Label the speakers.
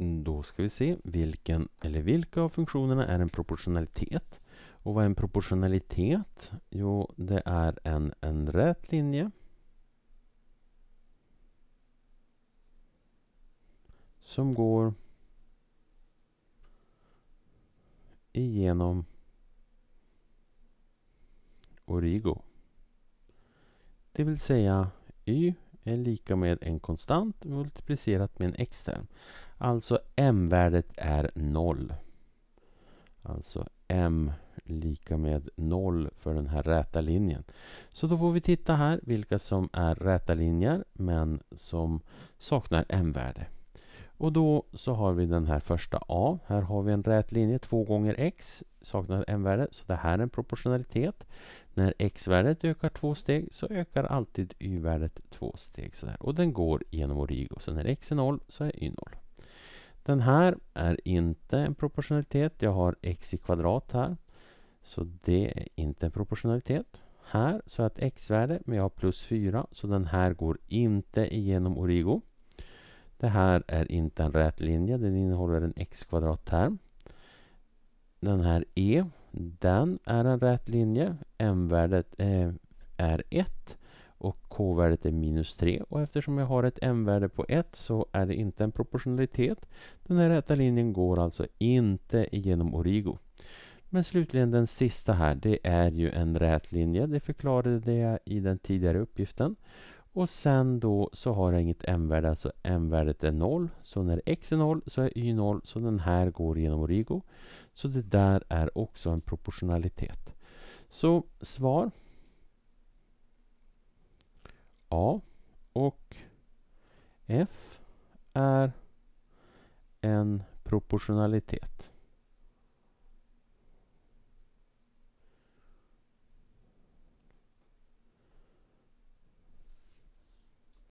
Speaker 1: Då ska vi se vilken eller vilka av funktionerna är en proportionalitet. Och vad är en proportionalitet? Jo, det är en, en rät linje som går igenom origo. Det vill säga y är lika med en konstant multiplicerat med en extern. Alltså m-värdet är 0. Alltså m lika med 0 för den här räta linjen. Så då får vi titta här vilka som är räta linjer men som saknar m-värde. Och då så har vi den här första A. Här har vi en rät linje, 2 gånger x saknar m-värde, så det här är en proportionalitet. När x-värdet ökar två steg så ökar alltid y-värdet två steg. Så där. Och den går genom origo, så när x är 0 så är y 0. Den här är inte en proportionalitet. Jag har x i kvadrat här. Så det är inte en proportionalitet. Här så är ett x-värde, men jag har plus 4. Så den här går inte igenom origo. Det här är inte en rät linje, den innehåller en x kvadrat term. Den här e, den är en rät linje. m-värdet eh, är 1 och k-värdet är minus 3 och eftersom jag har ett m-värde på 1 så är det inte en proportionalitet. Den här räta linjen går alltså inte genom origo. Men slutligen den sista här, det är ju en rät linje. Det förklarade jag i den tidigare uppgiften. Och sen då så har jag inget m-värde, alltså m-värdet är 0. Så när x är 0 så är y 0, så den här går genom origo. Så det där är också en proportionalitet. Så svar A och F är en proportionalitet.